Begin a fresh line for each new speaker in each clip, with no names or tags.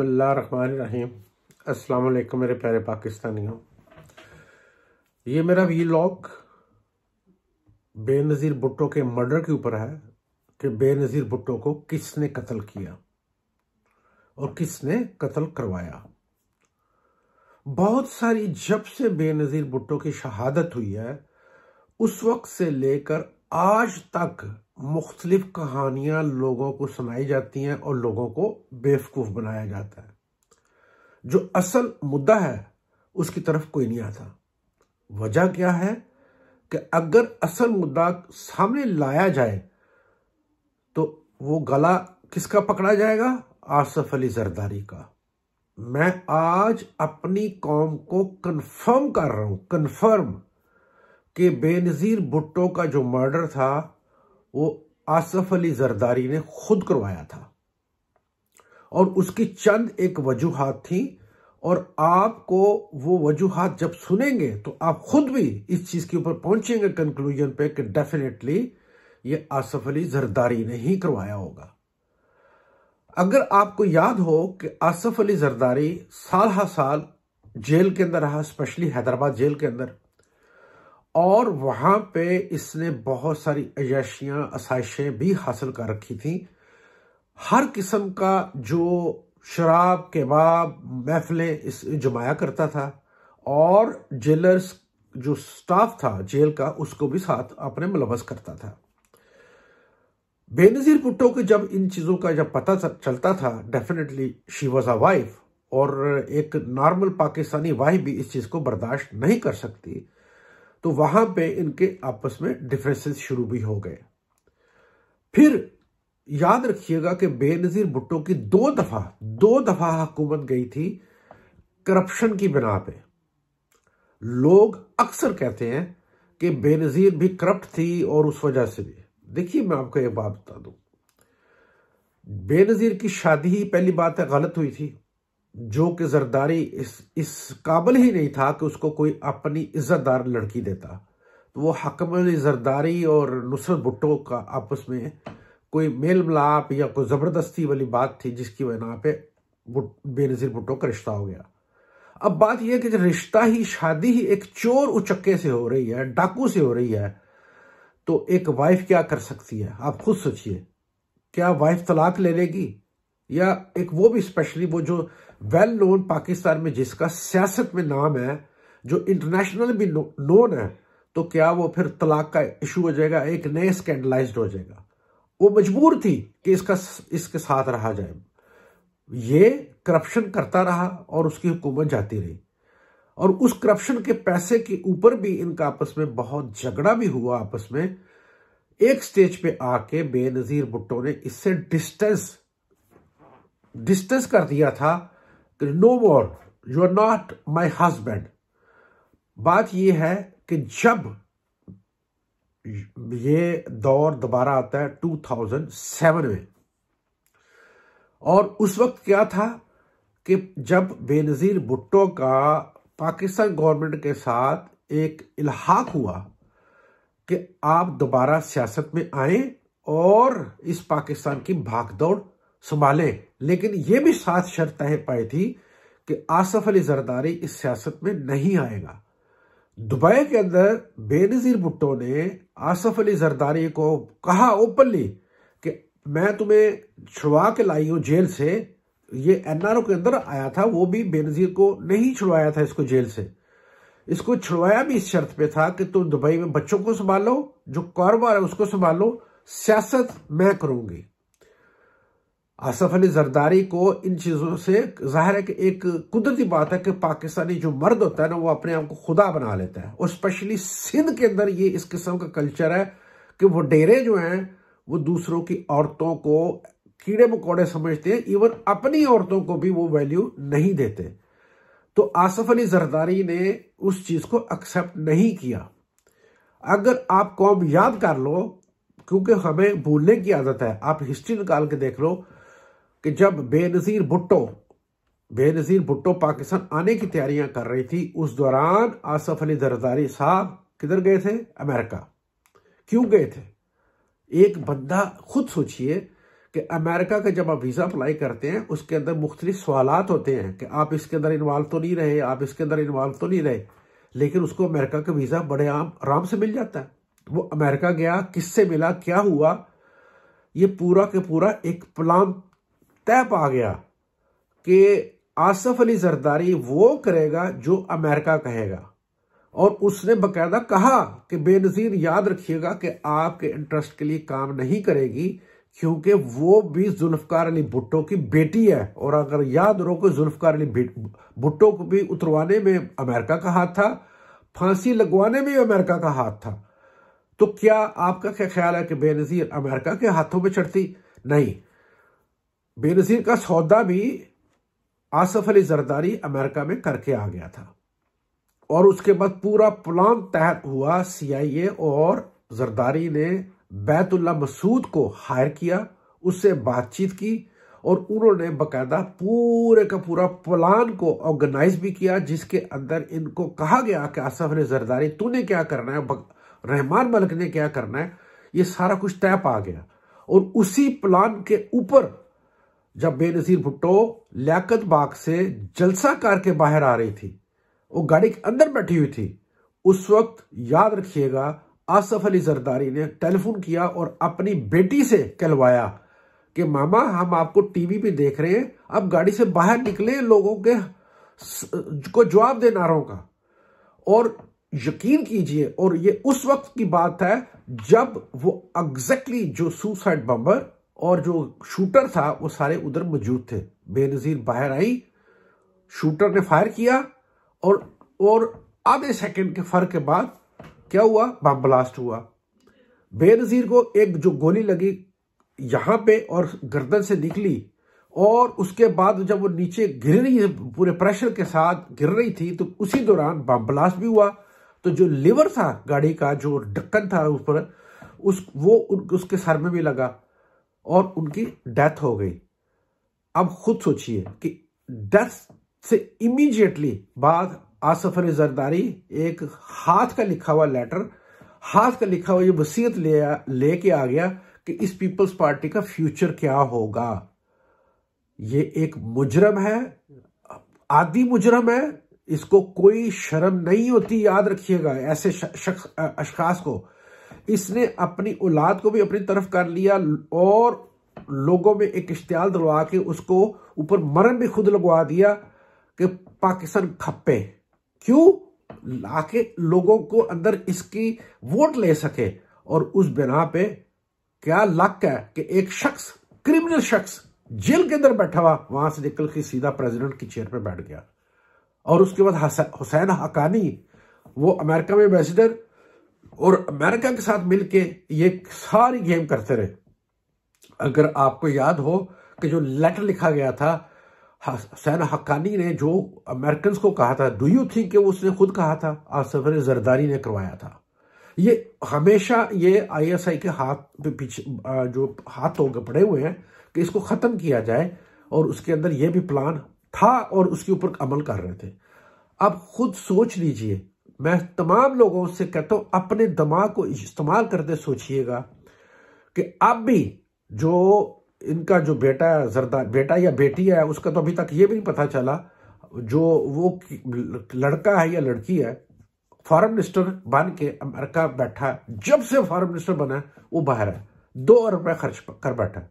बसमीम अस्सलाम मेरे प्यारे पाकिस्तानियों ये मेरा वीलॉग बेनज़ीर भुट्टो के मर्डर के ऊपर है कि बेनज़ीर भुट्टो को किसने कत्ल किया और किसने कत्ल करवाया बहुत सारी जब से बेनज़ीर भुट्टो की शहादत हुई है उस वक्त से लेकर आज तक मुख्तलिफ कहानियां लोगों को सुनाई जाती हैं और लोगों को बेवकूफ बनाया जाता है जो असल मुद्दा है उसकी तरफ कोई नहीं आता वजह क्या है कि अगर असल मुद्दा सामने लाया जाए तो वो गला किसका पकड़ा जाएगा आसफ अली जरदारी का मैं आज अपनी कौम को कंफर्म कर रहा हूं कंफर्म कि बेनज़ीर भुट्टो का जो मर्डर था वो आसफ अली जरदारी ने खुद करवाया था और उसकी चंद एक वजूहत थी और आपको वो वजूहत जब सुनेंगे तो आप खुद भी इस चीज़ के ऊपर पहुंचेंगे कंक्लूजन पे कि डेफिनेटली ये आसफ अली जरदारी ने ही करवाया होगा अगर आपको याद हो कि आसफ अली जरदारी साल हा साल जेल के अंदर रहा स्पेशली हैदराबाद जेल के अंदर और वहाँ पे इसने बहुत सारी अयाशियाँ आसाइशें भी हासिल कर रखी थी हर किस्म का जो शराब केबाब महफिलें इस जमाया करता था और जेलर्स जो स्टाफ था जेल का उसको भी साथ अपने मुलवस करता था बेनज़ीर भुट्टो के जब इन चीज़ों का जब पता चलता था definitely she was a wife और एक नॉर्मल पाकिस्तानी वाइफ भी इस चीज़ को बर्दाश्त नहीं कर सकती तो वहां पे इनके आपस में डिफरेंसेस शुरू भी हो गए फिर याद रखिएगा कि बेनजीर भुट्टो की दो दफा दो दफा हुकूमत गई थी करप्शन की बिना पे लोग अक्सर कहते हैं कि बेनजीर भी करप्ट थी और उस वजह से भी देखिए मैं आपको एक बात बता दू बेनजीर की शादी ही पहली बात है गलत हुई थी जो कि जरदारी इस इस काबिल ही नहीं था कि उसको कोई अपनी इज्जतदार लड़की देता तो वो हकम जरदारी और नुसरत भुट्टो का आपस में कोई मेल मिलाप या कोई ज़बरदस्ती वाली बात थी जिसकी बना पे बेनज़ीर भुट्टो का रिश्ता हो गया अब बात यह कि रिश्ता ही शादी ही एक चोर उचक्के से हो रही है डाकू से हो रही है तो एक वाइफ क्या कर सकती है आप खुद सोचिए क्या वाइफ तलाक ले लेगी या एक वो भी स्पेशली वो जो वेल नोन पाकिस्तान में जिसका सियासत में नाम है जो इंटरनेशनल भी नोन है तो क्या वो फिर तलाक का इशू हो जाएगा एक नए स्कैंडलाइज हो जाएगा वो मजबूर थी कि इसका इसके साथ रहा जाए ये करप्शन करता रहा और उसकी हुकूमत जाती रही और उस करप्शन के पैसे के ऊपर भी इनका आपस में बहुत झगड़ा भी हुआ आपस में एक स्टेज पे आके बेनजीर भुट्टो ने इससे डिस्टेंस डिस्टेंस कर दिया था कि no more you are not my husband बात यह है कि जब ये दौर दोबारा आता है 2007 में और उस वक्त क्या था कि जब बेनज़ीर भुट्टो का पाकिस्तान गवर्नमेंट के साथ एक इलाहाक हुआ कि आप दोबारा सियासत में आए और इस पाकिस्तान की भागदौड़ संभाले लेकिन ये भी सात शर्त तय पाई थी कि आसफ अली जरदारी इस सियासत में नहीं आएगा दुबई के अंदर बेनजीर भुट्टो ने आसफ अली जरदारी को कहा ओपनली कि मैं तुम्हें छुड़वा के लाई हूं जेल से ये एनआरओ के अंदर आया था वो भी बेनजीर को नहीं छुड़वाया था इसको जेल से इसको छुड़वाया भी इस शर्त पे था कि तुम दुबई में बच्चों को संभालो जो कारोबार है उसको संभालो सियासत मैं करूंगी आसफ अली जरदारी को इन चीज़ों से जाहिर है कि एक कुदरती बात है कि पाकिस्तानी जो मर्द होता है ना वो अपने आप को खुदा बना लेता है और स्पेशली सिंध के अंदर ये इस किस्म का कल्चर है कि वो डेरे जो हैं वो दूसरों की औरतों को कीड़े मकोड़े समझते हैं इवन अपनी औरतों को भी वो वैल्यू नहीं देते तो आसफ अली जरदारी ने उस चीज़ को एक्सेप्ट नहीं किया अगर आप कौम याद कर लो क्योंकि हमें भूलने की आदत है आप हिस्ट्री निकाल के देख लो कि जब बेनज़ीर भुट्टो बेनज़ीर भुट्टो पाकिस्तान आने की तैयारियां कर रही थी उस दौरान आसफ अली जरदारी साहब किधर गए थे अमेरिका क्यों गए थे एक बंदा खुद सोचिए कि अमेरिका का जब आप वीज़ा अप्लाई करते हैं उसके अंदर मुख्तलि सवाल होते हैं कि आप इसके अंदर इन्वॉल्व तो नहीं रहे आप इसके अंदर इन्वॉल्व तो नहीं रहे लेकिन उसको अमेरिका का वीज़ा बड़े आम आराम से मिल जाता है वो अमेरिका गया किससे मिला क्या हुआ ये पूरा के पूरा एक प्लान तय पा गया कि आसफ अली जरदारी वो करेगा जो अमेरिका कहेगा और उसने बकायदा कहा कि बेनजीर याद रखिएगा कि आपके इंटरेस्ट के लिए काम नहीं करेगी क्योंकि वो भी जुल्फकार अली भुट्टो की बेटी है और अगर याद रहो कि जुल्फकार अली भुट्टो को भी उतरवाने में अमेरिका का हाथ था फांसी लगवाने में अमेरिका का हाथ था तो क्या आपका क्या ख्याल है कि बेनजीर अमेरिका के हाथों में चढ़ती नहीं बेनजीर का सौदा भी आसफ अली जरदारी अमेरिका में करके आ गया था और उसके बाद पूरा प्लान तय हुआ सीआईए और जरदारी ने बैतुल्ला मसूद को हायर किया उससे बातचीत की और उन्होंने बकायदा पूरे का पूरा प्लान को ऑर्गेनाइज भी किया जिसके अंदर इनको कहा गया कि आसफ अली जरदारी तूने क्या करना है रहमान मलिक ने क्या करना है ये सारा कुछ तय पा गया और उसी प्लान के ऊपर जब बेनजीर भुट्टो लियाकत बाग से जलसा कार के बाहर आ रही थी वो गाड़ी के अंदर बैठी हुई थी उस वक्त याद रखिएगा आसफ अली जरदारी ने टेलीफोन किया और अपनी बेटी से कहलवाया कि मामा हम आपको टीवी पे देख रहे हैं आप गाड़ी से बाहर निकले लोगों के को जवाब दे नारों का और यकीन कीजिए और ये उस वक्त की बात है जब वो एग्जैक्टली exactly जो सुसाइड बम्बर और जो शूटर था वो सारे उधर मौजूद थे बेनजीर बाहर आई शूटर ने फायर किया और और आधे सेकंड के फर्क के बाद क्या हुआ बम ब्लास्ट हुआ बेनजीर को एक जो गोली लगी यहाँ पे और गर्दन से निकली और उसके बाद जब वो नीचे गिर रही है पूरे प्रेशर के साथ गिर रही थी तो उसी दौरान बम ब्लास्ट भी हुआ तो जो लिवर था गाड़ी का जो ढक्कन था उस पर उस वो उसके सर में भी लगा और उनकी डेथ हो गई अब खुद सोचिए कि डेथ से इमीडिएटली बाद आसफर जरदारी एक हाथ का लिखा हुआ लेटर हाथ का लिखा हुआ ये वसीयत ले लेके आ गया कि इस पीपल्स पार्टी का फ्यूचर क्या होगा ये एक मुजरम है आदि मुजरम है इसको कोई शर्म नहीं होती याद रखिएगा ऐसे शख्स अशखास को इसने अपनी औलाद को भी अपनी तरफ कर लिया और लोगों में एक इश्तियाल दिलवा के उसको ऊपर मरण भी खुद लगवा दिया कि पाकिस्तान खपे क्यों लाके लोगों को अंदर इसकी वोट ले सके और उस बिना पे क्या लक है कि एक शख्स क्रिमिनल शख्स जेल के अंदर बैठा हुआ वहां से निकल के सीधा प्रेसिडेंट की चेयर पे बैठ गया और उसके बाद हुसैन हकानी वो अमेरिका में एम्बेसिडर और अमेरिका के साथ मिलके ये सारी गेम करते रहे अगर आपको याद हो कि जो लेटर लिखा गया था हसैन हक्कानी ने जो अमेरिकन को कहा था डू यू थिंक कि उसने खुद कहा था आसफर जरदारी ने करवाया था ये हमेशा ये आईएसआई के हाथ पे पीछे जो हाथ गए पड़े हुए हैं कि इसको ख़त्म किया जाए और उसके अंदर ये भी प्लान था और उसके ऊपर अमल कर रहे थे अब खुद सोच लीजिए मैं तमाम लोगों से कहता हूं अपने दिमाग को इस्तेमाल करते सोचिएगा कि अब भी जो इनका जो बेटा है जरदार बेटा या बेटी है उसका तो अभी तक ये भी नहीं पता चला जो वो लड़का है या लड़की है फॉरन मिनिस्टर बन के अमेरिका बैठा जब से फॉरन मिनिस्टर बना वो बाहर है दो अरब रुपये खर्च कर बैठा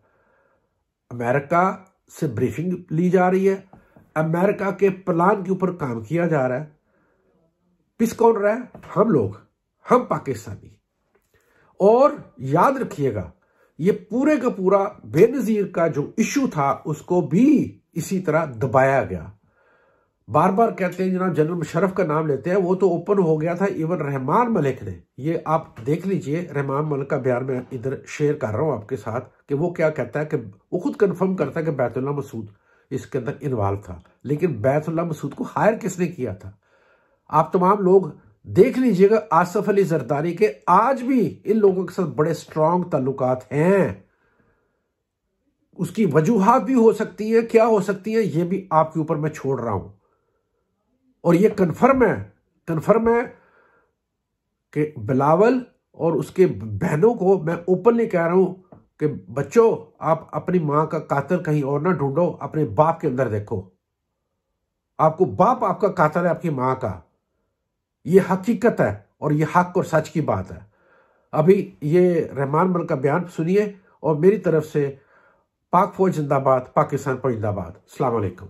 अमेरिका से ब्रीफिंग ली जा रही है अमेरिका के प्लान के ऊपर काम किया जा रहा है पिस कौन रहा है हम लोग हम पाकिस्तानी और याद रखिएगा ये पूरे का पूरा बेनजीर का जो इशू था उसको भी इसी तरह दबाया गया बार बार कहते हैं जनाब जनरल मुशरफ का नाम लेते हैं वो तो ओपन हो गया था इवन रहमान मलिक ने ये आप देख लीजिए रहमान मलिक का बयान मैं इधर शेयर कर रहा हूं आपके साथ कि वो क्या कहता है कि वो खुद कंफर्म करता है कि बैतुल्ला मसूद इसके अंदर इन्वॉल्व था लेकिन बैतुल्ला मसूद को हायर किसने किया था आप तमाम लोग देख लीजिएगा आसफ अली जरदारी के आज भी इन लोगों के साथ बड़े स्ट्रांग ताल्लुकात हैं उसकी वजूहत भी हो सकती है क्या हो सकती है यह भी आपके ऊपर मैं छोड़ रहा हूं और यह कन्फर्म है कन्फर्म है कि बिलावल और उसके बहनों को मैं ओपनली कह रहा हूं कि बच्चों आप अपनी मां का कातल कहीं और ना ढूंढो अपने बाप के अंदर देखो आपको बाप आपका कातल है आपकी मां का ये हकीकत है और ये हक और सच की बात है अभी ये रहमान मल का बयान सुनिए और मेरी तरफ से पाक फौज जिंदाबाद पाकिस्तान फौज जिंदाबाद अलैक्म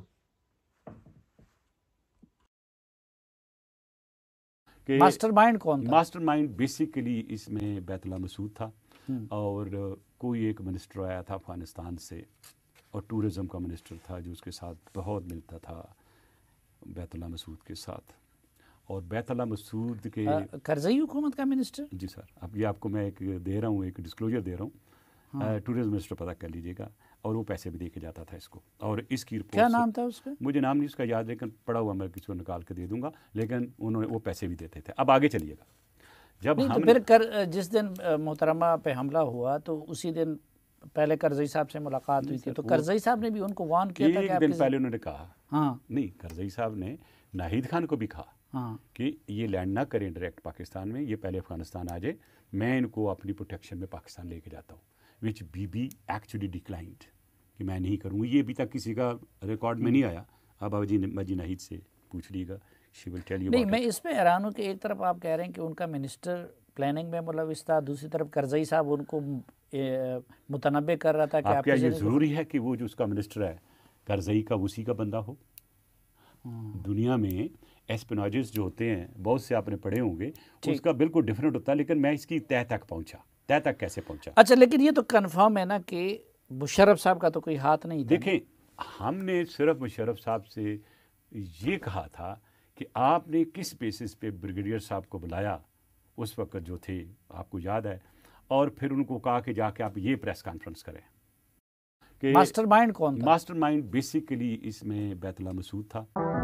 मास्टरमाइंड कौन था मास्टरमाइंड बेसिकली इसमें बैतला मसूद था हम्म। और कोई एक मिनिस्टर आया था अफगानिस्तान से और टूरिज्म का मिनिस्टर था जो उसके साथ बहुत मिलता था बैतला मसूद के साथ और बैतला मसूद के करजई हुकूमत का मिनिस्टर जी सर अब ये आपको मैं एक दे रहा हूँ एक डिस्क्लोजर दे रहा हूँ हाँ। टूरिज्म मिनिस्टर पता कर लीजिएगा और वो पैसे भी देके जाता था इसको और इसकी रिपोर्ट क्या नाम था उसका मुझे नाम नहीं उसका याद लेकिन पड़ा हुआ मैं किसी को निकाल के दे दूंगा लेकिन उन्होंने वो पैसे भी देते थे अब आगे चलिएगा जब हम तो फिर कर जिस दिन मोहतरमा पे हमला हुआ तो उसी दिन पहले करजई साहब से मुलाकात हुई थी तो करजई साहब ने भी उनको वार्न किया था एक दिन पहले उन्होंने कहा हाँ नहीं करजई साहब ने नाहिद खान को भी कहा हाँ। कि ये लैंड ना करें डायरेक्ट पाकिस्तान में ये पहले अफगानिस्तान आ जाए मैं इनको अपनी प्रोटेक्शन में पाकिस्तान लेके जाता हूँ which B B actually declined कि मैं नहीं करूँगी ये अभी तक किसी का रिकॉर्ड में नहीं हम्म। आया अब अजी मजी नाहिद से पूछ लीजिएगा शी विल टेल यू नहीं मैं इसमें हैरान हूँ कि एक तरफ आप कह रहे हैं कि उनका मिनिस्टर प्लानिंग में मुलविस मतलब था दूसरी तरफ करजई साहब उनको मुतनबे कर रहा था कि आप क्या ये ज़रूरी है कि वो जो उसका मिनिस्टर है करजई का उसी का बंदा हो हाँ। दुनिया में एस्पिनोजेस जो होते हैं बहुत से आपने पढ़े होंगे उसका बिल्कुल डिफरेंट होता है लेकिन मैं इसकी तय तक पहुंचा तय तक कैसे पहुंचा अच्छा लेकिन ये तो कन्फर्म है ना कि मुशरफ साहब का तो कोई हाथ नहीं देखें हमने सिर्फ मुशरफ साहब से ये कहा था कि आपने किस बेसिस पे ब्रिगेडियर साहब को बुलाया उस वक्त जो थे आपको याद है और फिर उनको कहा कि जाके आप ये प्रेस कॉन्फ्रेंस करें कि मास्टरमाइंड कौन था मास्टरमाइंड बेसिकली इसमें बैतला मसूद था